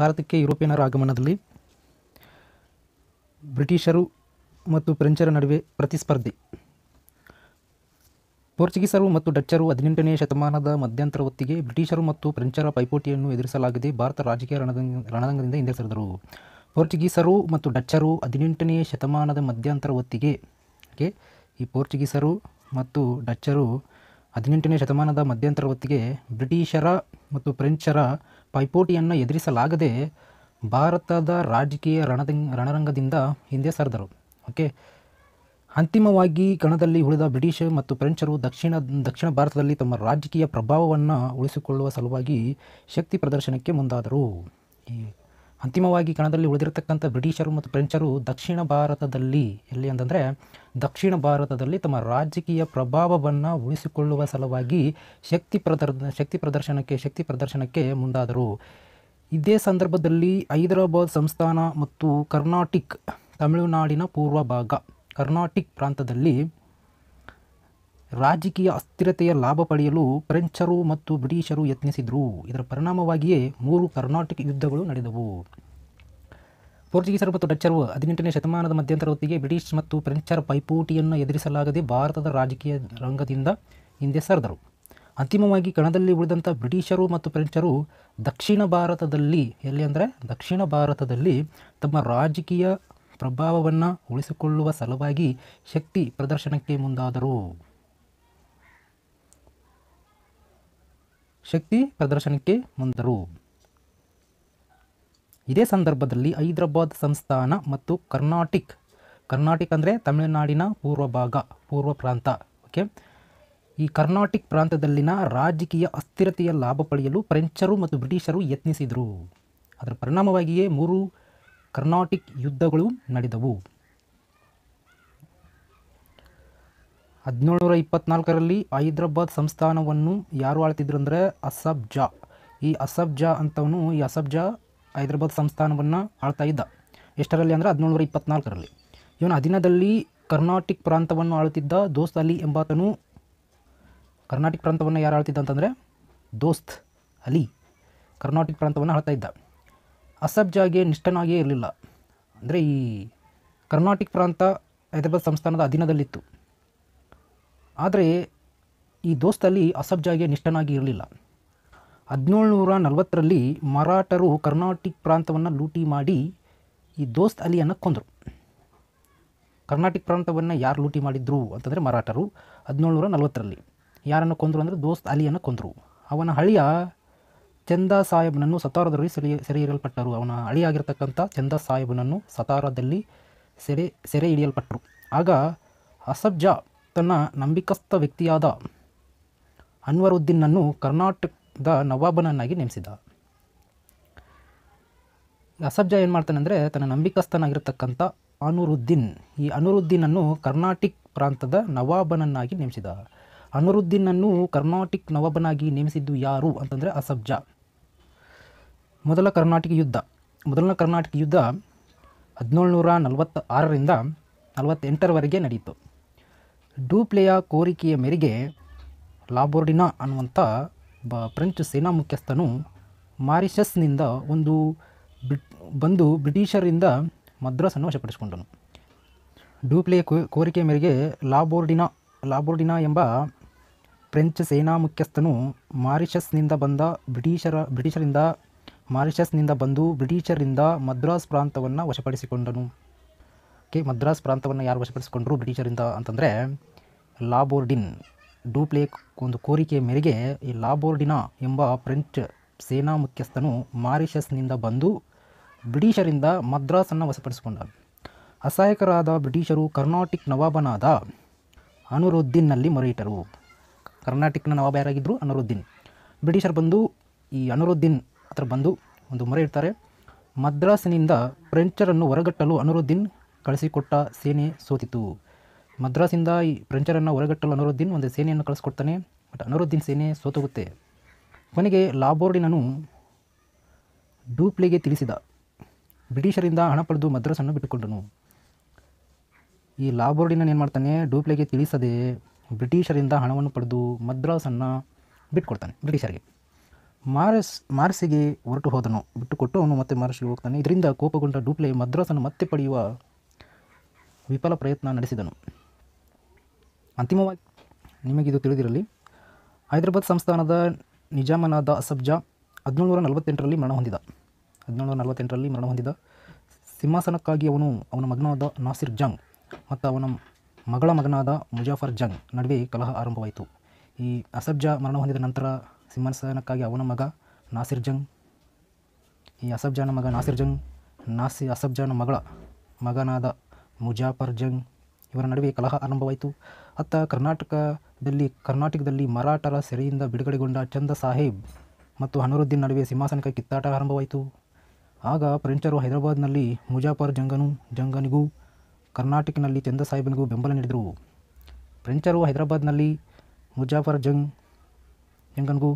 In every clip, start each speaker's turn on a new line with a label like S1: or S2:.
S1: ಭಾರತಕ್ಕೆ ಯುರೋಪಿಯನ್ನರ ಆಗಮನದಲ್ಲಿ ಬ್ರಿಟಿಷರು ಮತ್ತು ಫ್ರೆಂಚರ ನಡುವೆ ಪ್ರತಿಸ್ಪರ್ಧಿ ಪೋರ್ಚುಗೀಸರು ಮತ್ತು ಡಚ್ಚರು ಹದಿನೆಂಟನೇ ಶತಮಾನದ ಮಧ್ಯಂತರ ಹೊತ್ತಿಗೆ ಬ್ರಿಟಿಷರು ಮತ್ತು ಫ್ರೆಂಚರ ಪೈಪೋಟಿಯನ್ನು ಎದುರಿಸಲಾಗಿದೆ ಭಾರತ ರಾಜಕೀಯ ರಣದಂಗ ರಣರಂಗದಿಂದ ಹಿಂದೆ ಸರಿದರು ಪೋರ್ಚುಗೀಸರು ಮತ್ತು ಡಚ್ಚರು ಹದಿನೆಂಟನೇ ಶತಮಾನದ ಮಧ್ಯಂತರ ಹೊತ್ತಿಗೆ ಈ ಪೋರ್ಚುಗೀಸರು ಮತ್ತು ಡಚ್ಚರು ಹದಿನೆಂಟನೇ ಶತಮಾನದ ಮಧ್ಯಂತರ ಹೊತ್ತಿಗೆ ಬ್ರಿಟಿಷರ ಮತ್ತು ಫ್ರೆಂಚರ ಪೈಪೋಟಿಯನ್ನು ಎದುರಿಸಲಾಗದೆ ಭಾರತದ ರಾಜಕೀಯ ರಣದಂಗ್ ರಣರಂಗದಿಂದ ಹಿಂದೆ ಸರಿದರು ಓಕೆ ಅಂತಿಮವಾಗಿ ಕಣದಲ್ಲಿ ಉಳಿದ ಬ್ರಿಟಿಷ್ ಮತ್ತು ಫ್ರೆಂಚರು ದಕ್ಷಿಣ ದಕ್ಷಿಣ ಭಾರತದಲ್ಲಿ ತಮ್ಮ ರಾಜಕೀಯ ಪ್ರಭಾವವನ್ನು ಉಳಿಸಿಕೊಳ್ಳುವ ಸಲುವಾಗಿ ಶಕ್ತಿ ಪ್ರದರ್ಶನಕ್ಕೆ ಮುಂದಾದರು ಈ ಅಂತಿಮವಾಗಿ ಕಣದಲ್ಲಿ ಉಳಿದಿರತಕ್ಕಂಥ ಬ್ರಿಟಿಷರು ಮತ್ತು ಫ್ರೆಂಚರು ದಕ್ಷಿಣ ಭಾರತದಲ್ಲಿ ಎಲ್ಲಿ ಅಂತಂದರೆ ದಕ್ಷಿಣ ಭಾರತದಲ್ಲಿ ತಮ್ಮ ರಾಜಕೀಯ ಪ್ರಭಾವವನ್ನು ಉಳಿಸಿಕೊಳ್ಳುವ ಸಲುವಾಗಿ ಶಕ್ತಿ ಪ್ರದರ್ ಶಕ್ತಿ ಪ್ರದರ್ಶನಕ್ಕೆ ಶಕ್ತಿ ಪ್ರದರ್ಶನಕ್ಕೆ ಮುಂದಾದರು ಇದೇ ಸಂದರ್ಭದಲ್ಲಿ ಹೈದರಾಬಾದ್ ಸಂಸ್ಥಾನ ಮತ್ತು ಕರ್ನಾಟಿಕ್ ತಮಿಳುನಾಡಿನ ಪೂರ್ವ ಭಾಗ ಕರ್ನಾಟಿಕ್ ಪ್ರಾಂತದಲ್ಲಿ ರಾಜಕೀಯ ಅಸ್ಥಿರತೆಯ ಲಾಭ ಪಡೆಯಲು ಫ್ರೆಂಚರು ಮತ್ತು ಬ್ರಿಟಿಷರು ಯತ್ನಿಸಿದರು ಇದರ ಪರಿಣಾಮವಾಗಿಯೇ ಮೂರು ಕರ್ನಾಟಕ ಯುದ್ಧಗಳು ನಡೆದವು ಪೋರ್ಚುಗೀಸರು ಮತ್ತು ಡಚ್ಚರು ಹದಿನೆಂಟನೇ ಶತಮಾನದ ಮಧ್ಯಂತರ ಹೊತ್ತಿಗೆ ಬ್ರಿಟಿಷ್ ಮತ್ತು ಫ್ರೆಂಚರ ಪೈಪೋಟಿಯನ್ನು ಎದುರಿಸಲಾಗದೆ ಭಾರತದ ರಾಜಕೀಯ ರಂಗದಿಂದ ಹಿಂದೆ ಸರಿದರು ಅಂತಿಮವಾಗಿ ಕಣದಲ್ಲಿ ಉಳಿದಂಥ ಬ್ರಿಟಿಷರು ಮತ್ತು ಫ್ರೆಂಚರು ದಕ್ಷಿಣ ಭಾರತದಲ್ಲಿ ಎಲ್ಲಿ ಅಂದರೆ ದಕ್ಷಿಣ ಭಾರತದಲ್ಲಿ ತಮ್ಮ ರಾಜಕೀಯ ಪ್ರಭಾವವನ್ನು ಉಳಿಸಿಕೊಳ್ಳುವ ಸಲುವಾಗಿ ಶಕ್ತಿ ಪ್ರದರ್ಶನಕ್ಕೆ ಮುಂದಾದರು ಶಕ್ತಿ ಪ್ರದರ್ಶನಕ್ಕೆ ಮುಂದರು ಇದೇ ಸಂದರ್ಭದಲ್ಲಿ ಹೈದರಾಬಾದ್ ಸಂಸ್ಥಾನ ಮತ್ತು ಕರ್ನಾಟಿಕ್ ಕರ್ನಾಟಿಕ್ ಅಂದರೆ ತಮಿಳುನಾಡಿನ ಪೂರ್ವ ಭಾಗ ಪೂರ್ವ ಪ್ರಾಂತ ಓಕೆ ಈ ಕರ್ನಾಟಿಕ್ ಪ್ರಾಂತದಲ್ಲಿನ ರಾಜಕೀಯ ಅಸ್ಥಿರತೆಯ ಲಾಭ ಪಡೆಯಲು ಫ್ರೆಂಚರು ಮತ್ತು ಬ್ರಿಟಿಷರು ಯತ್ನಿಸಿದರು ಅದರ ಪರಿಣಾಮವಾಗಿಯೇ ಮೂರು ಕರ್ನಾಟಿಕ್ ಯುದ್ಧಗಳು ನಡೆದವು ಹದಿನೇಳುನೂರ ಇಪ್ಪತ್ನಾಲ್ಕರಲ್ಲಿ ಹೈದ್ರಾಬಾದ್ ಸಂಸ್ಥಾನವನ್ನು ಯಾರು ಆಳ್ತಿದ್ರು ಅಂದರೆ ಅಸಬ್ ಜಾ ಈ ಅಸಬ್ ಜಾ ಅಂತವನು ಈ ಅಸಬ್ ಜಾ ಹೈದ್ರಾಬಾದ್ ಸಂಸ್ಥಾನವನ್ನು ಆಳ್ತಾ ಇದ್ದ ಎಷ್ಟರಲ್ಲಿ ಅಂದರೆ ಹದಿನೇಳುನೂರ ಇಪ್ಪತ್ನಾಲ್ಕರಲ್ಲಿ ಇವನು ಅಧೀನದಲ್ಲಿ ಕರ್ನಾಟಕ ಪ್ರಾಂತವನ್ನು ಆಳ್ತಿದ್ದ ದೋಸ್ತ್ ಅಲಿ ಎಂಬಾತನು ಕರ್ನಾಟಕ ಪ್ರಾಂತವನ್ನು ಯಾರು ಆಳ್ತಿದ್ದ ಅಂತಂದರೆ ದೋಸ್ತ್ ಅಲಿ ಕರ್ನಾಟಕ ಪ್ರಾಂತವನ್ನು ಆಳ್ತಾ ಇದ್ದ ಅಸಬ್ ಜಾಗೆ ನಿಷ್ಠನಾಗಿಯೇ ಇರಲಿಲ್ಲ ಅಂದರೆ ಈ ಕರ್ನಾಟಕ ಪ್ರಾಂತ ಹೈದರಾಬಾದ್ ಸಂಸ್ಥಾನದ ಅಧೀನದಲ್ಲಿತ್ತು ಆದರೆ ಈ ದೋಸ್ತಲ್ಲಿ ಅಸಬ್ ಜಾಗೆ ನಿಷ್ಠನಾಗಿ ಇರಲಿಲ್ಲ ಹದಿನೇಳುನೂರ ನಲವತ್ತರಲ್ಲಿ ಮರಾಠರು ಕರ್ನಾಟಕ ಪ್ರಾಂತವನ್ನು ಲೂಟಿ ಮಾಡಿ ಈ ದೋಸ್ತ್ ಅಲಿಯನ್ನು ಕೊಂದರು ಕರ್ನಾಟಕ ಪ್ರಾಂತವನ್ನು ಯಾರು ಲೂಟಿ ಮಾಡಿದ್ರು ಅಂತಂದರೆ ಮರಾಠರು ಹದಿನೇಳುನೂರ ನಲವತ್ತರಲ್ಲಿ ಯಾರನ್ನು ಕೊಂದರು ಅಂದರೆ ದೋಸ್ತ್ ಅಲಿಯನ್ನು ಕೊಂದರು ಅವನ ಹಳಿಯ ಚಂದ ಸಾಹೇಬನನ್ನು ಸತಾರದಲ್ಲಿ ಸೆರೆ ಸೆರೆ ಹಿಡಿಯಲ್ಪಟ್ಟರು ಅವನ ಹಳಿಯಾಗಿರ್ತಕ್ಕಂಥ ಚಂದಾ ಸಾಹೇಬನನ್ನು ಸತಾರದಲ್ಲಿ ಸೆರೆ ಸೆರೆ ಹಿಡಿಯಲ್ಪಟ್ಟರು ಆಗ ಅಸಬ್ಜಾ ತನ್ನ ನಂಬಿಕಸ್ಥ ವ್ಯಕ್ತಿಯಾದ ಅನ್ವರುದ್ದೀನನ್ನು ಕರ್ನಾಟಕದ ನವಾಬನನ್ನಾಗಿ ನೇಮಿಸಿದ ಅಸಬ್ಜ ಏನು ಮಾಡ್ತಾನೆಂದರೆ ತನ್ನ ನಂಬಿಕಸ್ಥನಾಗಿರ್ತಕ್ಕಂಥ ಅನುರುದ್ದೀನ್ ಈ ಅನುರುದ್ದೀನನ್ನು ಕರ್ನಾಟಿಕ್ ಪ್ರಾಂತದ ನವಾಬನನ್ನಾಗಿ ನೇಮಿಸಿದ ಅನುರುದ್ದೀನನ್ನು ಕರ್ನಾಟಿಕ್ ನವಾಬನಾಗಿ ನೇಮಿಸಿದ್ದು ಯಾರು ಅಂತಂದರೆ ಅಸಬ್ಜ ಮೊದಲ ಕರ್ನಾಟಕ ಯುದ್ಧ ಮೊದಲನೇ ಕರ್ನಾಟಕ ಯುದ್ಧ ಹದಿನೇಳು ನೂರ ನಲವತ್ತ ಆರರಿಂದ ನಲವತ್ತೆಂಟರವರೆಗೆ ನಡೆಯಿತು ಡೂಪ್ಲೆಯ ಕೋರಿಕೆಯ ಮೇರೆಗೆ ಲಾಬೋರ್ಡಿನಾ ಅನ್ನುವಂಥ ಬ ಫ್ರೆಂಚ್ ಸೇನಾ ಮುಖ್ಯಸ್ಥನು ಮಾರಿಷಸ್ನಿಂದ ಒಂದು ಬ್ರಿಟ್ ಬಂದು ಬ್ರಿಟಿಷರಿಂದ ಮದ್ರಾಸನ್ನು ವಶಪಡಿಸಿಕೊಂಡನು ಡೂಪ್ಲೆಯ ಕೋರಿಕೆಯ ಮೇರೆಗೆ ಲಾಬೋರ್ಡಿನಾ ಲಾಬೋರ್ಡಿನಾ ಎಂಬ ಫ್ರೆಂಚ್ ಸೇನಾ ಮುಖ್ಯಸ್ಥನು ಮಾರಿಷಸ್ನಿಂದ ಬಂದ ಬ್ರಿಟಿಷರ ಬ್ರಿಟಿಷರಿಂದ ಮಾರಿಷಸ್ನಿಂದ ಬಂದು ಬ್ರಿಟಿಷರಿಂದ ಮದ್ರಾಸ್ ಪ್ರಾಂತವನ್ನು ವಶಪಡಿಸಿಕೊಂಡನು ಓಕೆ ಮದ್ರಾಸ್ ಪ್ರಾಂತವನ್ನು ಯಾರು ವಶಪಡಿಸಿಕೊಂಡರು ಬ್ರಿಟಿಷರಿಂದ ಅಂತಂದರೆ ಲಾಬೋರ್ಡಿನ್ ಡೂಪ್ಲೇಕ್ ಒಂದು ಕೋರಿಕೆಯ ಮೇರೆಗೆ ಈ ಲಾಬೋರ್ಡಿನಾ ಎಂಬ ಫ್ರೆಂಚ್ ಸೇನಾ ಮುಖ್ಯಸ್ಥನು ಮಾರಿಷಸ್ನಿಂದ ಬಂದು ಬ್ರಿಟಿಷರಿಂದ ಮದ್ರಾಸನ್ನು ವಶಪಡಿಸಿಕೊಂಡ ಅಸಹಾಯಕರಾದ ಬ್ರಿಟಿಷರು ಕರ್ನಾಟಿಕ್ ನವಾಬನಾದ ಅನುರುದ್ದೀನ್ನಲ್ಲಿ ಮೊರೆಯಿಟ್ಟರು ಕರ್ನಾಟಕನ ನವಾಬ ಯಾರಾಗಿದ್ದರು ಅನುರುದ್ದೀನ್ ಬ್ರಿಟಿಷರು ಬಂದು ಈ ಅನುರುದ್ದೀನ್ ಹತ್ರ ಬಂದು ಒಂದು ಮೊರೆ ಇಡ್ತಾರೆ ಮದ್ರಾಸಿನಿಂದ ಫ್ರೆಂಚರನ್ನು ಹೊರಗಟ್ಟಲು ಅನುರುದ್ದೀನ್ ಕಳಿಸಿಕೊಟ್ಟ ಸೇನೆ ಸೋತಿತು ಮದ್ರಾಸಿಂದ ಈ ಫ್ರೆಂಚರನ್ನು ಹೊರಗಟ್ಟಲು ಅನುರುದ್ದೀನ್ ಒಂದು ಸೇನೆಯನ್ನು ಕಳಿಸ್ಕೊಡ್ತಾನೆ ಬಟ್ ಅನುರುದ್ದೀನ್ ಸೇನೆ ಸೋತೋಗುತ್ತೆ ಕೊನೆಗೆ ಲಾಬೋರ್ಡಿನನು ಡೂಪ್ಲಿಗೆ ತಿಳಿಸಿದ ಬ್ರಿಟಿಷರಿಂದ ಹಣ ಪಡೆದು ಮದ್ರಾಸನ್ನು ಬಿಟ್ಟುಕೊಂಡನು ಈ ಲಾಬೋರ್ಡಿನ ಏನು ಮಾಡ್ತಾನೆ ಡೂಪ್ಲಿಗೆ ತಿಳಿಸದೆ ಬ್ರಿಟಿಷರಿಂದ ಹಣವನ್ನು ಪಡೆದು ಮದ್ರಾಸನ್ನು ಬಿಟ್ಕೊಡ್ತಾನೆ ಬ್ರಿಟಿಷರಿಗೆ ಮಾರಸ್ ಮಾರ್ಸಿಗೆ ಹೊರಟು ಹೋದನು ಬಿಟ್ಟುಕೊಟ್ಟು ಅವನು ಮತ್ತೆ ಮಾರ್ಸಿಗೆ ಹೋಗ್ತಾನೆ ಇದರಿಂದ ಕೋಪಗೊಂಡ ಡೂಪ್ಲೆ ಮದ್ರಾಸನ್ನು ಮತ್ತೆ ಪಡೆಯುವ ವಿಫಲ ಪ್ರಯತ್ನ ನಡೆಸಿದನು ಅಂತಿಮವಾಗಿ ನಿಮಗಿದು ತಿಳಿದಿರಲಿ ಹೈದರಾಬಾದ್ ಸಂಸ್ಥಾನದ ನಿಜಾಮನಾದ ಅಸಬ್ಜಾ ಹದಿನೇಳುನೂರ ನಲವತ್ತೆಂಟರಲ್ಲಿ ಮರಣ ಹೊಂದಿದ ಹದಿನೇಳುನೂರ ನಲವತ್ತೆಂಟರಲ್ಲಿ ಮರಣ ಹೊಂದಿದ ಸಿಂಹಾಸನಕ್ಕಾಗಿ ಅವನು ಅವನ ಮಗನಾದ ನಾಸಿರ್ ಜಂಗ್ ಮತ್ತು ಅವನ ಮಗಳ ಮಗನಾದ ಮುಜಾಫರ್ ಜಂಗ್ ನಡುವೆ ಕಲಹ ಆರಂಭವಾಯಿತು ಈ ಅಸಬ್ಜಾ ಮರಣ ಹೊಂದಿದ ನಂತರ ಸಿಂಹಾಸನಕ್ಕಾಗಿ ಅವನ ಮಗ ನಾಸಿರ್ ಜಂಗ್ ಈ ಅಸಬ್ಜಾನ ಮಗ ನಾಸಿರ್ ಜಂಗ್ ನಾಸಿ ಅಸಬ್ಜಾನ ಮಗಳ ಮಗನಾದ ಮುಜಾಫರ್ ಜಂಗ್ ಇವರ ನಡುವೆ ಕಲಹ ಆರಂಭವಾಯಿತು ಅತ್ತ ಕರ್ನಾಟಕದಲ್ಲಿ ಕರ್ನಾಟಕದಲ್ಲಿ ಮರಾಠರ ಸೆರೆಯಿಂದ ಬಿಡುಗಡೆಗೊಂಡ ಚಂದ ಸಾಹೇಬ್ ಮತ್ತು ಅನುರುದ್ದೀನ್ ನಡುವೆ ಸಿಂಹಾಸನಕ ಕಿತ್ತಾಟ ಆರಂಭವಾಯಿತು ಆಗ ಫ್ರೆಂಚರು ಹೈದರಾಬಾದ್ನಲ್ಲಿ ಮುಜಾಫರ್ ಜಂಗನು ಜಂಗನಿಗೂ ಕರ್ನಾಟಕನಲ್ಲಿ ಚಂದ ಸಾಹೇಬನಿಗೂ ಬೆಂಬಲ ನೀಡಿದರು ಫ್ರೆಂಚರು ಹೈದರಾಬಾದ್ನಲ್ಲಿ ಮುಜಾಫರ್ ಜಂಗ್ ಜಂಗನ್ಗೂ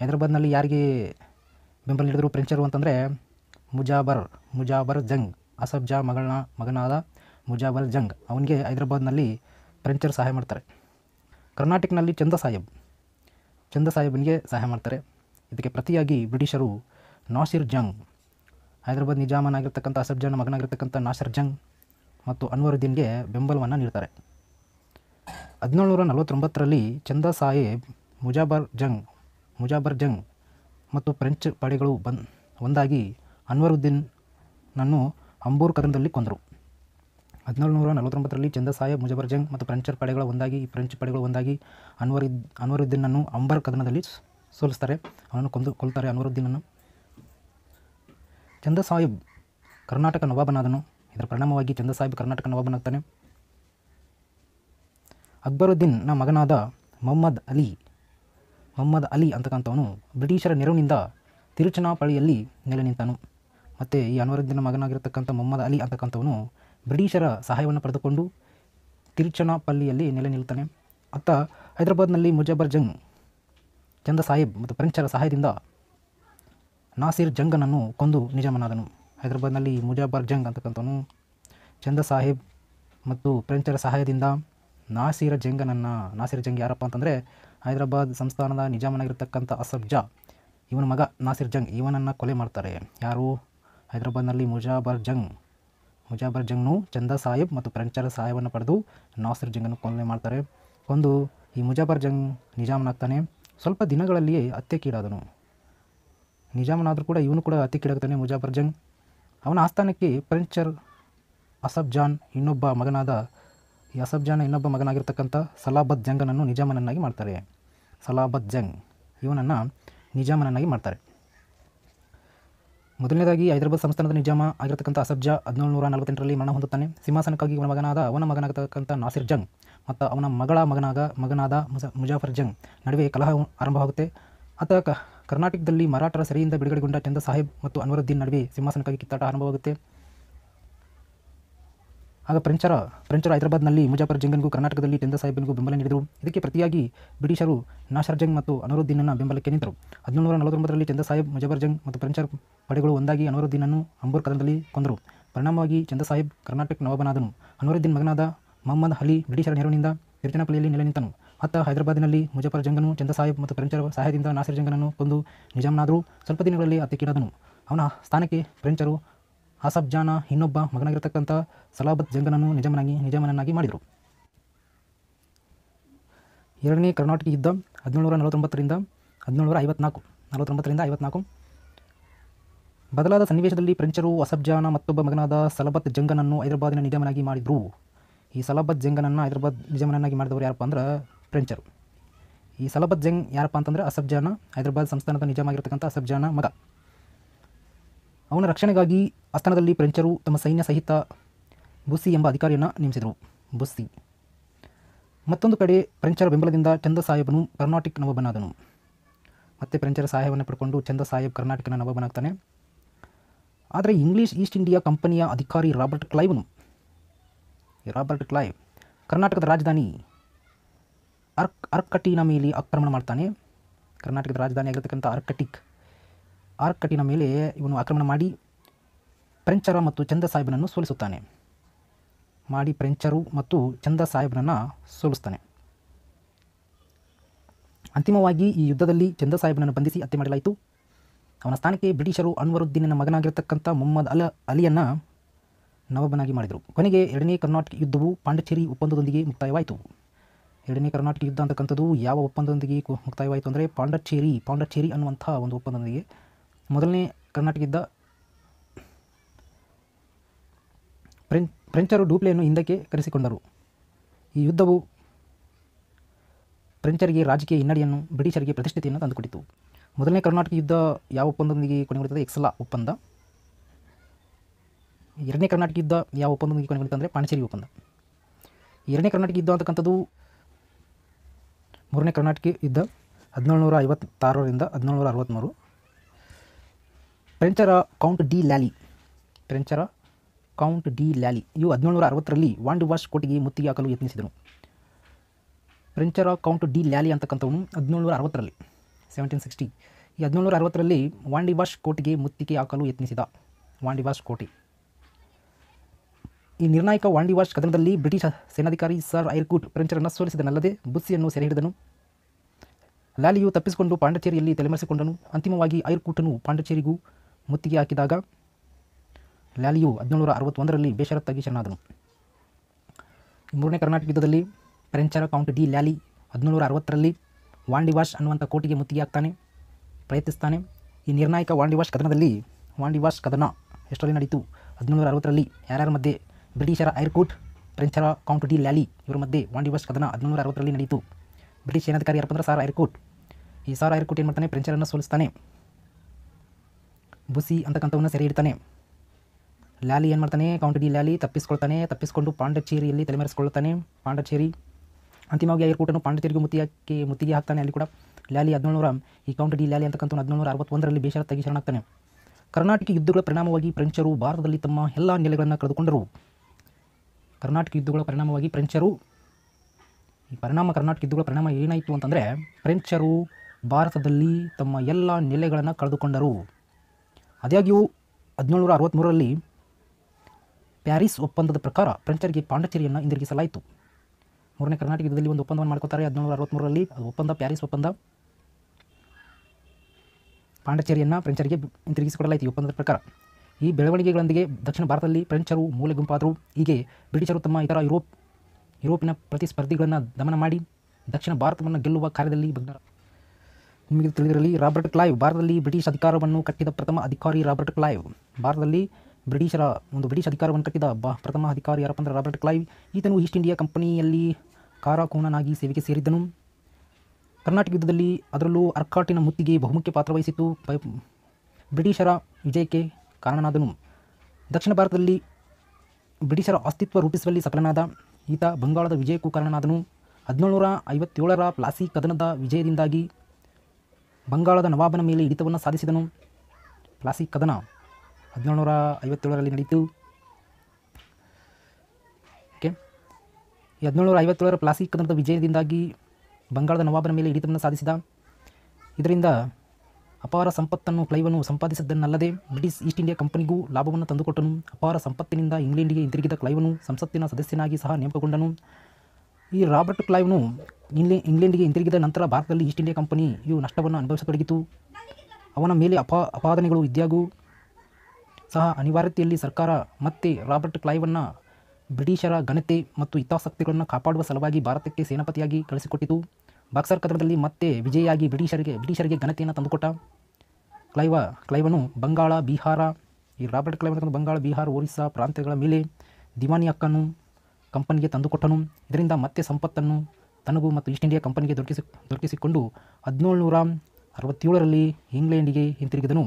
S1: ಹೈದರಾಬಾದ್ನಲ್ಲಿ ಯಾರಿಗೆ ಬೆಂಬಲ ನೀಡಿದರು ಫ್ರೆಂಚರು ಅಂತಂದರೆ ಮುಜಾಬರ್ ಮುಜಾಬರ್ ಜಂಗ್ ಜಾ ಮಗಳ ಮಗನಾದ ಮುಜಾಬರ್ ಜಂಗ್ ಅವನಿಗೆ ಹೈದರಾಬಾದ್ನಲ್ಲಿ ಫ್ರೆಂಚರ್ ಸಹಾಯ ಮಾಡ್ತಾರೆ ಕರ್ನಾಟಕನಲ್ಲಿ ಚಂದ ಸಾಹೇಬ್ ಚಂದ ಸಾಹೇಬನಿಗೆ ಸಹಾಯ ಮಾಡ್ತಾರೆ ಇದಕ್ಕೆ ಪ್ರತಿಯಾಗಿ ಬ್ರಿಟಿಷರು ನಾಸಿರ್ ಜಂಗ್ ಹೈದರಾಬಾದ್ ನಿಜಾಮನಾಗಿರ್ತಕ್ಕಂಥ ಅಸಫ್ ಜನ ಮಗನಾಗಿರ್ತಕ್ಕಂಥ ನಾಸರ್ ಜಂಗ್ ಮತ್ತು ಅನ್ವರುದ್ದೀನ್ಗೆ ಬೆಂಬಲವನ್ನು ನೀಡ್ತಾರೆ ಹದಿನೇಳುನೂರ ನಲವತ್ತೊಂಬತ್ತರಲ್ಲಿ ಚಂದ ಸಾಹೇಬ್ ಮುಜಾಬರ್ ಜಂಗ್ ಮುಜಾಬರ್ ಜಂಗ್ ಮತ್ತು ಫ್ರೆಂಚ್ ಪಡೆಗಳು ಬಂದ್ ಒಂದಾಗಿ ನನ್ನು ಅಂಬೂರ್ ಕದನದಲ್ಲಿ ಕೊಂದರು ನೂರ ನಲವತ್ತೊಂಬತ್ತರಲ್ಲಿ ಚಂದ ಸಾಹೇಬ್ ಮುಜಫರ್ ಜಂಗ್ ಮತ್ತು ಫ್ರೆಂಚರ್ ಪಡೆಗಳ ಒಂದಾಗಿ ಫ್ರೆಂಚ್ ಪಡೆಗಳು ಒಂದಾಗಿ ಅನ್ವರುದ್ ಅನ್ವರುದ್ದೀನನ್ನು ಅಂಬರ್ ಕದನದಲ್ಲಿ ಸೋಲಿಸ್ತಾರೆ ಅವನನ್ನು ಕೊಂದು ಕೊಲ್ತಾರೆ ಅನ್ವರುದ್ದೀನನ್ನು ಚಂದ ಸಾಹೇಬ್ ಕರ್ನಾಟಕ ನವಾಬನಾದನು ಇದರ ಪರಿಣಾಮವಾಗಿ ಚಂದ ಸಾಹೇಬ್ ಕರ್ನಾಟಕ ನವಾಬನಾಗ್ತಾನೆ ಅಕ್ಬರುದ್ದೀನ್ನ ಮಗನಾದ ಮೊಹಮ್ಮದ್ ಅಲಿ ಮೊಹಮ್ಮದ್ ಅಲಿ ಅಂತಕ್ಕಂಥವನು ಬ್ರಿಟಿಷರ ನೆರವಿನಿಂದ ತಿರುಚನಾಪಳಿಯಲ್ಲಿ ನೆಲೆ ನಿಂತಾನು ಮತ್ತು ಈ ಅನ್ವರುದ್ದೀನ ಮಗನಾಗಿರ್ತಕ್ಕಂಥ ಮೊಹಮ್ಮದ್ ಅಲಿ ಅಂತಕ್ಕಂಥವನು ಬ್ರಿಟಿಷರ ಸಹಾಯವನ್ನು ಪಡೆದುಕೊಂಡು ತಿರುಚನಾಪಲ್ಲಿಯಲ್ಲಿ ನೆಲೆ ನಿಲ್ಲುತ್ತಾನೆ ಅತ್ತ ಹೈದರಾಬಾದ್ನಲ್ಲಿ ಮುಜಾಬರ್ ಜಂಗ್ ಚಂದ ಸಾಹೇಬ್ ಮತ್ತು ಫ್ರೆಂಚರ ಸಹಾಯದಿಂದ ನಾಸಿರ್ ಜಂಗನನ್ನು ಕೊಂದು ನಿಜಾಮನಾದನು ಹೈದರಾಬಾದ್ನಲ್ಲಿ ಮುಜಾಬರ್ ಜಂಗ್ ಅಂತಕ್ಕಂಥವನು ಚಂದ ಸಾಹೇಬ್ ಮತ್ತು ಫ್ರೆಂಚರ ಸಹಾಯದಿಂದ ನಾಸಿರ ಜಂಗನನ್ನು ನಾಸಿರ ಜಂಗ್ ಯಾರಪ್ಪ ಅಂತಂದರೆ ಹೈದರಾಬಾದ್ ಸಂಸ್ಥಾನದ ನಿಜಾಮನಾಗಿರ್ತಕ್ಕಂಥ ಅಸಬ್ಜ ಇವನ ಮಗ ನಾಸಿರ್ ಜಂಗ್ ಇವನನ್ನು ಕೊಲೆ ಮಾಡ್ತಾರೆ ಯಾರು ಹೈದರಾಬಾದ್ನಲ್ಲಿ ಮುಜಾಬರ್ ಜಂಗ್ ಮುಜಾಬರ್ ಜಂಗ್ನು ಚಂದಾ ಸಾಹೇಬ್ ಮತ್ತು ಪ್ರೆಂಚರ್ ಸಾಹೇಬನ್ನು ಪಡೆದು ನಾಸರ್ ಜಂಗನ್ನು ಕೊಲೆ ಮಾಡ್ತಾರೆ ಒಂದು ಈ ಮುಜಾಬರ್ ಜಂಗ್ ನಿಜಾಮನಾಗ್ತಾನೆ ಸ್ವಲ್ಪ ದಿನಗಳಲ್ಲಿಯೇ ಕೀಡಾದನು ನಿಜಾಮನಾದರೂ ಕೂಡ ಇವನು ಕೂಡ ಕೀಡಾಗ್ತಾನೆ ಮುಜಾಬರ್ ಜಂಗ್ ಅವನ ಆಸ್ಥಾನಕ್ಕೆ ಫ್ರೆಂಚರ್ ಅಸಬ್ ಜಾನ್ ಇನ್ನೊಬ್ಬ ಮಗನಾದ ಈ ಅಸಬ್ ಜಾನ್ ಇನ್ನೊಬ್ಬ ಮಗನಾಗಿರ್ತಕ್ಕಂಥ ಸಲಾಬತ್ ಜಂಗನನ್ನು ನಿಜಾಮನನ್ನಾಗಿ ಮಾಡ್ತಾರೆ ಸಲಾಬತ್ ಜಂಗ್ ಇವನನ್ನು ನಿಜಾಮನನ್ನಾಗಿ ಮಾಡ್ತಾರೆ ಮೊದಲನೇದಾಗಿ ಹೈದರಾಬಾದ್ ಸಂಸ್ಥಾನದ ನಿಜಾಮ ಆಗಿರತಕ್ಕಂಥ ಹದಿನೇಳು ನೂರ ನಲವತ್ತೆಂಟರಲ್ಲಿ ಮರಣ ಹೊಂದುತ್ತಾನೆ ಸಿಂಹಾಸನಕ್ಕಾಗಿ ಅವನ ಮಗನಾದ ಅವನ ಮಗನಾಗತಕ್ಕಂಥ ನಾಸಿರ್ ಜಂಗ್ ಮತ್ತು ಅವನ ಮಗಳ ಮಗನಾಗ ಮಗನಾದ ಮುಜಾಫರ್ ಜಂಗ್ ನಡುವೆ ಕಲಹ ಆರಂಭವಾಗುತ್ತೆ ಆತ ಕರ್ನಾಟಕದಲ್ಲಿ ಮರಾಠರ ಸೆರೆಯಿಂದ ಬಿಡುಗಡೆಗೊಂಡ ಚಂದ ಸಾಹೇಬ್ ಮತ್ತು ಅನ್ವರುದ್ದೀನ್ ನಡುವೆ ಸಿಂಹಾಸನಕ್ಕಾಗಿ ಕಿತ್ತಾಟ ಆರಂಭವಾಗುತ್ತೆ ಆಗ ಫ್ರೆಂಚರ ಫ್ರೆಂಚರು ಹೈದರಾಬಾದ್ನಲ್ಲಿ ಮುಜಾಫರ್ ಜಂಗನ್ಗೂ ಕರ್ನಾಟಕದಲ್ಲಿ ಟೆಂದ ಸಾಹೇಬನಿಗೂ ಬೆಂಬಲ ನೀಡಿದರು ಇದಕ್ಕೆ ಪ್ರತಿಯಾಗಿ ಬ್ರಿಟಿಷರು ನಾಸರ್ ಜಂಗ್ ಮತ್ತು ಅನರುದ್ದೀನ್ನ ಬೆಂಬಲಕ್ಕೆ ನಿಂತರು ಹದಿನೇಳು ನಲವತ್ತೊಂಬತ್ತರಲ್ಲಿ ಚಂದ ಸಾಹೇಬ್ ಮುಜಾಫರ್ ಜಂಗ್ ಮತ್ತು ಫ್ರೆಂಚರ್ ಪಡೆಗಳು ಒಂದಾಗಿ ಅನರುದ್ದೀನನ್ನು ಅಂಬೂರ್ ಕದನದಲ್ಲಿ ಕೊಂದರು ಪರಿಣಾಮವಾಗಿ ಚಂದ ಸಾಹೇಬ್ ಕರ್ನಾಟಕ ನವಾಬನಾದನು ಅನೋರುದ್ದೀನ್ ಮಗನಾದ ಮೊಹಮ್ಮದ್ ಅಲಿ ಬ್ರಿಟಿಷರ ನೆರವಿನಿಂದ ತಿರುಚನಪಲ್ಲಿಯಲ್ಲಿ ನೆಲೆ ನಿಂತನು ಅತ್ತ ಹೈದರಾಬಾದಿನಲ್ಲಿ ಮುಜಾಫರ್ ಜಂಗನು ಚಂದ ಸಾಹೇಬ್ ಮತ್ತು ಫ್ರೆಂಚರ ಸಹಾಯದಿಂದ ನಾಸರ್ ಜಂಗನನ್ನು ಕೊಂದು ನಿಜಾಮನಾದರು ಸ್ವಲ್ಪ ದಿನಗಳಲ್ಲಿ ಅತ್ತೆ ಕೀಡಾದನು ಅವನ ಸ್ಥಾನಕ್ಕೆ ಫ್ರೆಂಚರು ಆಸಾಬ್ ಜಾನ ಇನ್ನೊಬ್ಬ ಮಗನಾಗಿರ್ತಕ್ಕಂಥ ಸಲಾಬತ್ ಜಂಗನನ್ನು ನಿಜಮನಾಗಿ ನಿಜಮನನ್ನಾಗಿ ಮಾಡಿದರು ಎರಡನೇ ಕರ್ನಾಟಕ ಯುದ್ಧ ಹದಿನೇಳು ನೂರ ನಲವತ್ತೊಂಬತ್ತರಿಂದ ಹದಿನೇಳುನೂರ ಐವತ್ನಾಲ್ಕು ನಲವತ್ತೊಂಬತ್ತರಿಂದ ಐವತ್ನಾಲ್ಕು ಬದಲಾದ ಸನ್ನಿವೇಶದಲ್ಲಿ ಫ್ರೆಂಚರು ಜಾನ ಮತ್ತೊಬ್ಬ ಮಗನಾದ ಸಲಬತ್ ಜಂಗನನ್ನು ಹೈದರಾಬಾದಿನ ನಿಜಮನಾಗಿ ಮಾಡಿದರು ಈ ಸಲಬತ್ ಜಂಗನನ್ನು ಹೈದರಾಬಾದ್ ನಿಜಮನನ್ನಾಗಿ ಮಾಡಿದವರು ಯಾರಪ್ಪ ಅಂದ್ರೆ ಫ್ರೆಂಚರು ಈ ಸಲಬತ್ ಜಂಗ್ ಯಾರಪ್ಪ ಅಂತಂದರೆ ಅಸಬ್ಜಾನ ಹೈದರಾಬಾದ್ ಸಂಸ್ಥಾನದ ನಿಜಮಾಗಿರ್ತಕ್ಕಂಥ ಜಾನ ಮಗ ಅವನ ರಕ್ಷಣೆಗಾಗಿ ಆಸ್ಥಾನದಲ್ಲಿ ಫ್ರೆಂಚರು ತಮ್ಮ ಸೈನ್ಯ ಸಹಿತ ಬುಸ್ಸಿ ಎಂಬ ಅಧಿಕಾರಿಯನ್ನು ನೇಮಿಸಿದರು ಬುಸ್ಸಿ ಮತ್ತೊಂದು ಕಡೆ ಫ್ರೆಂಚರ ಬೆಂಬಲದಿಂದ ಚಂದ ಸಾಹೇಬನು ಕರ್ನಾಟಕ ನವಬನಾದನು ಮತ್ತೆ ಫ್ರೆಂಚರ ಸಹಾಯವನ್ನು ಪಡ್ಕೊಂಡು ಚಂದ ಸಾಹೇಬ್ ಕರ್ನಾಟಕನ ನವಬನಾಗ್ತಾನೆ ಆದರೆ ಇಂಗ್ಲೀಷ್ ಈಸ್ಟ್ ಇಂಡಿಯಾ ಕಂಪನಿಯ ಅಧಿಕಾರಿ ರಾಬರ್ಟ್ ಕ್ಲೈವ್ನು ರಾಬರ್ಟ್ ಕ್ಲೈವ್ ಕರ್ನಾಟಕದ ರಾಜಧಾನಿ ಅರ್ಕ್ ಅರ್ಕಟಿನ ಮೇಲೆ ಆಕ್ರಮಣ ಮಾಡ್ತಾನೆ ಕರ್ನಾಟಕದ ರಾಜಧಾನಿ ಆಗಿರತಕ್ಕಂಥ ಅರ್ಕಟಿಕ್ ಆರ್ಕಟ್ಟಿನ ಮೇಲೆ ಇವನು ಆಕ್ರಮಣ ಮಾಡಿ ಪ್ರೆಂಚರ ಮತ್ತು ಚಂದ ಸಾಹೇಬನನ್ನು ಸೋಲಿಸುತ್ತಾನೆ ಮಾಡಿ ಪ್ರೆಂಚರು ಮತ್ತು ಚಂದ ಸಾಹೇಬನನ್ನು ಸೋಲಿಸ್ತಾನೆ ಅಂತಿಮವಾಗಿ ಈ ಯುದ್ಧದಲ್ಲಿ ಚಂದ ಸಾಹೇಬನನ್ನು ಬಂಧಿಸಿ ಹತ್ಯೆ ಮಾಡಲಾಯಿತು ಅವನ ಸ್ಥಾನಕ್ಕೆ ಬ್ರಿಟಿಷರು ಅನ್ವರುದ್ದೀನ ಮಗನಾಗಿರತಕ್ಕಂಥ ಮೊಹಮ್ಮದ್ ಅಲ ಅಲಿಯನ್ನು ನವಬನಾಗಿ ಮಾಡಿದರು ಕೊನೆಗೆ ಎರಡನೇ ಕರ್ನಾಟಕ ಯುದ್ಧವು ಪಾಂಡಚೇರಿ ಒಪ್ಪಂದದೊಂದಿಗೆ ಮುಕ್ತಾಯವಾಯಿತು ಎರಡನೇ ಕರ್ನಾಟಕ ಯುದ್ಧ ಅಂತಕ್ಕಂಥದ್ದು ಯಾವ ಒಪ್ಪಂದದೊಂದಿಗೆ ಮುಕ್ತಾಯವಾಯಿತು ಅಂದರೆ ಪಾಂಡಚೇರಿ ಪಾಂಡಚೇರಿ ಅನ್ನುವಂಥ ಒಂದು ಒಪ್ಪಂದದೊಂದಿಗೆ ಮೊದಲನೇ ಕರ್ನಾಟಕದ ಫ್ರೆಂಚ್ ಫ್ರೆಂಚರು ಡೂಪ್ಲೆಯನ್ನು ಹಿಂದಕ್ಕೆ ಕರೆಸಿಕೊಂಡರು ಈ ಯುದ್ಧವು ಫ್ರೆಂಚರಿಗೆ ರಾಜಕೀಯ ಹಿನ್ನಡೆಯನ್ನು ಬ್ರಿಟಿಷರಿಗೆ ಪ್ರತಿಷ್ಠಿತೆಯನ್ನು ತಂದುಕೊಟ್ಟಿತು ಮೊದಲನೇ ಕರ್ನಾಟಕ ಯುದ್ಧ ಯಾವ ಒಪ್ಪಂದದೊಂದಿಗೆ ಕೊನೆಗೊಳ್ಳುತ್ತದೆ ಎಕ್ಸಲಾ ಒಪ್ಪಂದ ಎರಡನೇ ಕರ್ನಾಟಕ ಯುದ್ಧ ಯಾವ ಒಪ್ಪಂದದೊಂದಿಗೆ ಕೊನೆಗೊಳ್ಳುತ್ತೆ ಅಂದರೆ ಪಾಂಡಿಚೇರಿ ಒಪ್ಪಂದ ಎರಡನೇ ಕರ್ನಾಟಕ ಯುದ್ಧ ಅಂತಕ್ಕಂಥದ್ದು ಮೂರನೇ ಕರ್ನಾಟಕ ಯುದ್ಧ ನೂರ ಐವತ್ತಾರರಿಂದ ನೂರ ಅರವತ್ತ್ಮೂರು ಫ್ರೆಂಚರ ಕೌಂಟ್ ಡಿ ಲ್ಯಾಲಿ ಫ್ರೆಂಚರ ಕೌಂಟ್ ಡಿ ಲ್ಯಾಲಿ ಇವು ನೂರ ಅರವತ್ತರಲ್ಲಿ ವಾಶ್ ಕೋಟೆಗೆ ಮುತ್ತಿಗೆ ಹಾಕಲು ಯತ್ನಿಸಿದನು ಫ್ರೆಂಚರ ಕೌಂಟ್ ಡಿ ಲ್ಯಾಲಿ ಅಂತಕ್ಕಂಥವನು ನೂರ ಅರವತ್ತರಲ್ಲಿ ಸೆವೆಂಟೀನ್ ಸಿಕ್ಸ್ಟಿ ಈ ಹದಿನೇಳುನೂರ ಅರವತ್ತರಲ್ಲಿ ವಾಷ್ ಕೋಟೆಗೆ ಮುತ್ತಿಗೆ ಹಾಕಲು ಯತ್ನಿಸಿದ ವಾಷ್ ಕೋಟೆ ಈ ನಿರ್ಣಾಯಕ ವಾಶ್ ಕದನದಲ್ಲಿ ಬ್ರಿಟಿಷ್ ಸೇನಾಧಿಕಾರಿ ಸರ್ ಐರ್ಕೂಟ್ ಫ್ರೆಂಚರನ್ನು ಸೋಲಿಸಿದನಲ್ಲದೆ ಬುಸ್ಸಿಯನ್ನು ಸೆರೆ ಹಿಡಿದನು ಲ್ಯಾಲಿಯು ತಪ್ಪಿಸಿಕೊಂಡು ಪಾಂಡಚೇರಿಯಲ್ಲಿ ತಲೆಮರೆಸಿಕೊಂಡನು ಅಂತಿಮವಾಗಿ ಐರ್ಕೂಟನು ಪಾಂಡಚೇರಿಗೂ ಮುತ್ತಿಗೆ ಹಾಕಿದಾಗ ಲ್ಯಾಲಿಯು ಹದಿನೇಳುನೂರ ಅರವತ್ತೊಂದರಲ್ಲಿ ಬೇಷರತ್ತಾಗಿ ಶರಣಾದನು ಮೂರನೇ ಕರ್ನಾಟಕ ಯುದ್ಧದಲ್ಲಿ ಫ್ರೆಂಚರ ಕೌಂಟ್ ಡಿ ಲ್ಯಾಲಿ ಹದಿನೇಳುನೂರ ಅರವತ್ತರಲ್ಲಿ ವಾಂಡಿವಾಶ್ ಅನ್ನುವಂಥ ಕೋಟಿಗೆ ಮುತ್ತಿಗೆ ಹಾಕ್ತಾನೆ ಪ್ರಯತ್ನಿಸ್ತಾನೆ ಈ ನಿರ್ಣಾಯಕ ವಾಂಡಿವಾಶ್ ಕದನದಲ್ಲಿ ವಾಂಡಿವಾಶ್ ಕದನ ಎಷ್ಟರಲ್ಲಿ ನಡೀತು ಹದಿನೇಳುನೂರ ಅರವತ್ತರಲ್ಲಿ ಯಾರ್ಯಾರ ಮಧ್ಯೆ ಬ್ರಿಟಿಷರ ಐರ್ಕೋಟ್ ಫ್ರೆಂಚರ ಕೌಂಟ್ ಡಿ ಲ್ಯಾಲಿ ಇವರ ಮಧ್ಯೆ ವಾಂಡಿವಾಶ್ ಕದನ ಹದಿನೇಳುನೂರ ಅರವತ್ತರಲ್ಲಿ ನಡೀತು ಬ್ರಿಟಿಷ್ ಸೇನಾಧಿಕಾರಿ ಯಾರಪ್ಪ ಅಂದ್ರೆ ಸಾರ್ ಐರ್ಕೋಟ್ ಈ ಸಾರ್ ಐರ್ಕೋಟ್ ಏನು ಮಾಡ್ತಾನೆ ಫ್ರೆಂಚರನ್ನು ಸೋಲಿಸ್ತಾನೆ ಬುಸಿ ಅಂತಕ್ಕಂಥವನ್ನ ಸೆರೆ ಹಿಡ್ತಾನೆ ಲ್ಯಾಲಿ ಏನು ಮಾಡ್ತಾನೆ ಕೌಂಟ್ ಡಿ ಲ್ಯಾಲಿ ತಪ್ಪಿಸ್ಕೊಳ್ತಾನೆ ತಪ್ಪಿಸ್ಕೊಂಡು ಪಾಂಡಚೇರಿಯಲ್ಲಿ ತಲೆಮರೆಸ್ಕೊಳ್ತಾನೆ ಪಾಂಡಚೇರಿ ಅಂತಿಮವಾಗಿ ಐರ್ಕೂಟನು ಪಾಂಡಚೇರಿಗೆ ಹಾಕಿ ಮುತ್ತಿಗೆ ಹಾಕ್ತಾನೆ ಅಲ್ಲಿ ಕೂಡ ಲ್ಯಾಲಿ ಹದಿನೇಳುನೂರ ಈ ಕೌಂಟ್ ಡಿ ಲ್ಯಾಲಿ ಅಂತಕ್ಕಂಥ ಹದಿನೇಳುನೂರ ಅರವತ್ತೊಂದರಲ್ಲಿ ಬೇಷರತ್ತಾಗಿ ಶರಣಾಗ್ತಾನೆ ಕರ್ನಾಟಕ ಯುದ್ಧಗಳ ಪರಿಣಾಮವಾಗಿ ಫ್ರೆಂಚರು ಭಾರತದಲ್ಲಿ ತಮ್ಮ ಎಲ್ಲ ನೆಲೆಗಳನ್ನು ಕಳೆದುಕೊಂಡರು ಕರ್ನಾಟಕ ಯುದ್ಧಗಳ ಪರಿಣಾಮವಾಗಿ ಫ್ರೆಂಚರು ಈ ಪರಿಣಾಮ ಕರ್ನಾಟಕ ಯುದ್ಧಗಳ ಪರಿಣಾಮ ಏನಾಯಿತು ಅಂತಂದರೆ ಫ್ರೆಂಚರು ಭಾರತದಲ್ಲಿ ತಮ್ಮ ಎಲ್ಲ ನೆಲೆಗಳನ್ನು ಕಳೆದುಕೊಂಡರು ಆದಾಗ್ಯೂ ಹದಿನೇಳುನೂರ ಅರವತ್ತ್ಮೂರರಲ್ಲಿ ಪ್ಯಾರಿಸ್ ಒಪ್ಪಂದದ ಪ್ರಕಾರ ಫ್ರೆಂಚರಿಗೆ ಪಾಂಡಚೇರಿಯನ್ನು ಹಿಂದಿರುಗಿಸಲಾಯಿತು ಮೂರನೇ ಕರ್ನಾಟಕ ಯುದ್ಧದಲ್ಲಿ ಒಂದು ಒಪ್ಪಂದವನ್ನು ಮಾಡ್ಕೋತಾರೆ ಹದಿನೇಳುನೂರ ಅರವತ್ತ್ಮೂರರಲ್ಲಿ ಅದು ಒಪ್ಪಂದ ಪ್ಯಾರಿಸ್ ಒಪ್ಪಂದ ಪಾಂಡಚೇರಿಯನ್ನು ಫ್ರೆಂಚರಿಗೆ ಈ ಒಪ್ಪಂದದ ಪ್ರಕಾರ ಈ ಬೆಳವಣಿಗೆಗಳೊಂದಿಗೆ ದಕ್ಷಿಣ ಭಾರತದಲ್ಲಿ ಫ್ರೆಂಚರು ಮೂಲೆ ಗುಂಪಾದರು ಹೀಗೆ ಬ್ರಿಟಿಷರು ತಮ್ಮ ಇತರ ಯುರೋಪ್ ಯುರೋಪಿನ ಪ್ರತಿಸ್ಪರ್ಧಿಗಳನ್ನು ದಮನ ಮಾಡಿ ದಕ್ಷಿಣ ಭಾರತವನ್ನು ಗೆಲ್ಲುವ ಕಾರ್ಯದಲ್ಲಿ ನಿಮಗೆ ತಿಳಿದಿರಲಿ ರಾಬರ್ಟ್ ಕ್ಲೈವ್ ಭಾರತದಲ್ಲಿ ಬ್ರಿಟಿಷ್ ಅಧಿಕಾರವನ್ನು ಕಟ್ಟಿದ ಪ್ರಥಮ ಅಧಿಕಾರಿ ರಾಬರ್ಟ್ ಕ್ಲೈವ್ ಭಾರತದಲ್ಲಿ ಬ್ರಿಟಿಷರ ಒಂದು ಬ್ರಿಟಿಷ್ ಅಧಿಕಾರವನ್ನು ಕಟ್ಟಿದ ಬ ಪ್ರಥಮ ಅಧಿಕಾರಿ ಯಾರಪ್ಪ ಅಂದರೆ ರಾಬರ್ಟ್ ಕ್ಲೈವ್ ಈತನು ಈಸ್ಟ್ ಇಂಡಿಯಾ ಕಂಪನಿಯಲ್ಲಿ ಕಾರಾಕೋಣನಾಗಿ ಸೇವೆಗೆ ಸೇರಿದ್ದನು ಕರ್ನಾಟಕ ಯುದ್ಧದಲ್ಲಿ ಅದರಲ್ಲೂ ಅರ್ಕಾಟಿನ ಮುತ್ತಿಗೆ ಬಹುಮುಖ್ಯ ಪಾತ್ರ ವಹಿಸಿತು ಬ್ರಿಟಿಷರ ವಿಜಯಕ್ಕೆ ಕಾರಣನಾದನು ದಕ್ಷಿಣ ಭಾರತದಲ್ಲಿ ಬ್ರಿಟಿಷರ ಅಸ್ತಿತ್ವ ರೂಪಿಸುವಲ್ಲಿ ಸಫಲನಾದ ಈತ ಬಂಗಾಳದ ವಿಜಯಕ್ಕೂ ಕಾರಣನಾದನು ಹದಿನೇಳುನೂರ ಐವತ್ತೇಳರ ಪ್ಲಾಸಿ ಕದನದ ವಿಜಯದಿಂದಾಗಿ ಬಂಗಾಳದ ನವಾಬನ ಮೇಲೆ ಹಿಡಿತವನ್ನು ಸಾಧಿಸಿದನು ಪ್ಲಾಸಿಕ್ ಕದನ ಹದಿನೇಳುನೂರ ಐವತ್ತೇಳರಲ್ಲಿ ನಡೆಯಿತು ಓಕೆ ಈ ಹದಿನೇಳುನೂರ ಐವತ್ತೇಳರ ಪ್ಲಾಸಿ ಕದನದ ವಿಜಯದಿಂದಾಗಿ ಬಂಗಾಳದ ನವಾಬನ ಮೇಲೆ ಹಿಡಿತವನ್ನು ಸಾಧಿಸಿದ ಇದರಿಂದ ಅಪಾರ ಸಂಪತ್ತನ್ನು ಕ್ಲೈವನು ಸಂಪಾದಿಸಿದ್ದನ್ನಲ್ಲದೆ ಬ್ರಿಟಿಷ್ ಈಸ್ಟ್ ಇಂಡಿಯಾ ಕಂಪನಿಗೂ ಲಾಭವನ್ನು ತಂದುಕೊಟ್ಟನು ಅಪಾರ ಸಂಪತ್ತಿನಿಂದ ಇಂಗ್ಲೆಂಡಿಗೆ ಹಿಂದಿರುಗಿದ ಕ್ಲೈವನು ಸಂಸತ್ತಿನ ಸದಸ್ಯನಾಗಿ ಸಹ ನೇಮಕಗೊಂಡನು ಈ ರಾಬರ್ಟ್ ಕ್ಲೈವ್ನು ಇಂಗ್ಲೆ ಇಂಗ್ಲೆಂಡ್ಗೆ ಹಿಂತಿರುಗಿದ ನಂತರ ಭಾರತದಲ್ಲಿ ಈಸ್ಟ್ ಇಂಡಿಯಾ ಕಂಪನಿಯು ನಷ್ಟವನ್ನು ಅನುಭವಿಸತೊಡಗಿತು ಅವನ ಮೇಲೆ ಅಪ ಅಪಾದನೆಗಳು ಇದ್ದಾಗೂ ಸಹ ಅನಿವಾರ್ಯತೆಯಲ್ಲಿ ಸರ್ಕಾರ ಮತ್ತೆ ರಾಬರ್ಟ್ ಕ್ಲೈವನ್ನು ಬ್ರಿಟಿಷರ ಘನತೆ ಮತ್ತು ಹಿತಾಸಕ್ತಿಗಳನ್ನು ಕಾಪಾಡುವ ಸಲುವಾಗಿ ಭಾರತಕ್ಕೆ ಸೇನಾಪತಿಯಾಗಿ ಕಳಿಸಿಕೊಟ್ಟಿತು ಬಾಕ್ಸರ್ ಕದನದಲ್ಲಿ ಮತ್ತೆ ವಿಜಯಿಯಾಗಿ ಬ್ರಿಟಿಷರಿಗೆ ಬ್ರಿಟಿಷರಿಗೆ ಘನತೆಯನ್ನು ತಂದುಕೊಟ್ಟ ಕ್ಲೈವ ಕ್ಲೈವನು ಬಂಗಾಳ ಬಿಹಾರ ಈ ರಾಬರ್ಟ್ ಕ್ಲೈವನ ಬಂಗಾಳ ಬಿಹಾರ ಒರಿಸ್ಸಾ ಪ್ರಾಂತ್ಯಗಳ ಮೇಲೆ ದಿವಾನಿ ಹಕ್ಕನ್ನು ಕಂಪನಿಗೆ ತಂದುಕೊಟ್ಟನು ಇದರಿಂದ ಮತ್ತೆ ಸಂಪತ್ತನ್ನು ತನಗೂ ಮತ್ತು ಈಸ್ಟ್ ಇಂಡಿಯಾ ಕಂಪನಿಗೆ ದೊರಕಿಸಿ ದೊರಕಿಸಿಕೊಂಡು ಹದಿನೇಳುನೂರ ಅರವತ್ತೇಳರಲ್ಲಿ ಇಂಗ್ಲೆಂಡಿಗೆ ಹಿಂತಿರುಗಿದನು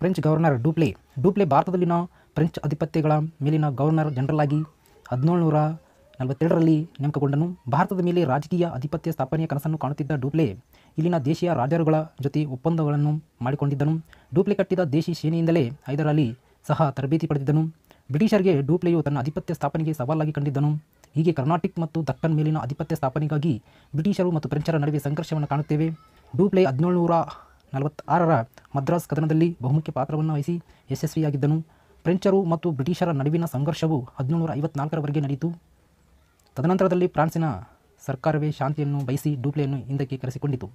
S1: ಫ್ರೆಂಚ್ ಗವರ್ನರ್ ಡೂಪ್ಲೆ ಡೂಪ್ಲೆ ಭಾರತದಲ್ಲಿನ ಫ್ರೆಂಚ್ ಅಧಿಪತ್ಯಗಳ ಮೇಲಿನ ಗವರ್ನರ್ ಜನರಲ್ ಆಗಿ ಹದಿನೇಳುನೂರ ನಲವತ್ತೆರಡರಲ್ಲಿ ನೇಮಕಗೊಂಡನು ಭಾರತದ ಮೇಲೆ ರಾಜಕೀಯ ಅಧಿಪತ್ಯ ಸ್ಥಾಪನೆಯ ಕನಸನ್ನು ಕಾಣುತ್ತಿದ್ದ ಡೂಪ್ಲೆ ಇಲ್ಲಿನ ದೇಶೀಯ ರಾಜರುಗಳ ಜೊತೆ ಒಪ್ಪಂದಗಳನ್ನು ಮಾಡಿಕೊಂಡಿದ್ದನು ಡೂಪ್ಲೆ ಕಟ್ಟಿದ ದೇಶಿ ಸೇನೆಯಿಂದಲೇ ಐದರಲ್ಲಿ ಸಹ ತರಬೇತಿ ಪಡೆದಿದ್ದನು ಬ್ರಿಟಿಷರಿಗೆ ಡೂಪ್ಲೆಯು ತನ್ನ ಆಧಿಪತ್ಯ ಸ್ಥಾಪನೆಗೆ ಸವಾಲಾಗಿ ಕಂಡಿದ್ದನು ಹೀಗೆ ಕರ್ನಾಟಕ ಮತ್ತು ದಕ್ಕನ್ ಮೇಲಿನ ಅಧಿಪತ್ಯ ಸ್ಥಾಪನೆಗಾಗಿ ಬ್ರಿಟಿಷರು ಮತ್ತು ಫ್ರೆಂಚರ ನಡುವೆ ಸಂಘರ್ಷವನ್ನು ಕಾಣುತ್ತೇವೆ ಡೂಪ್ಲೆ ಹದಿನೇಳುನೂರ ನಲವತ್ತಾರರ ಮದ್ರಾಸ್ ಕದನದಲ್ಲಿ ಬಹುಮುಖ್ಯ ಪಾತ್ರವನ್ನು ವಹಿಸಿ ಯಶಸ್ವಿಯಾಗಿದ್ದನು ಫ್ರೆಂಚರು ಮತ್ತು ಬ್ರಿಟಿಷರ ನಡುವಿನ ಸಂಘರ್ಷವು ಹದಿನೇಳುನೂರ ಐವತ್ನಾಲ್ಕರವರೆಗೆ ನಡೆಯಿತು ತದನಂತರದಲ್ಲಿ ಫ್ರಾನ್ಸಿನ ಸರ್ಕಾರವೇ ಶಾಂತಿಯನ್ನು ಬಯಸಿ ಡೂಪ್ಲೆಯನ್ನು ಹಿಂದಕ್ಕೆ ಕರೆಸಿಕೊಂಡಿತು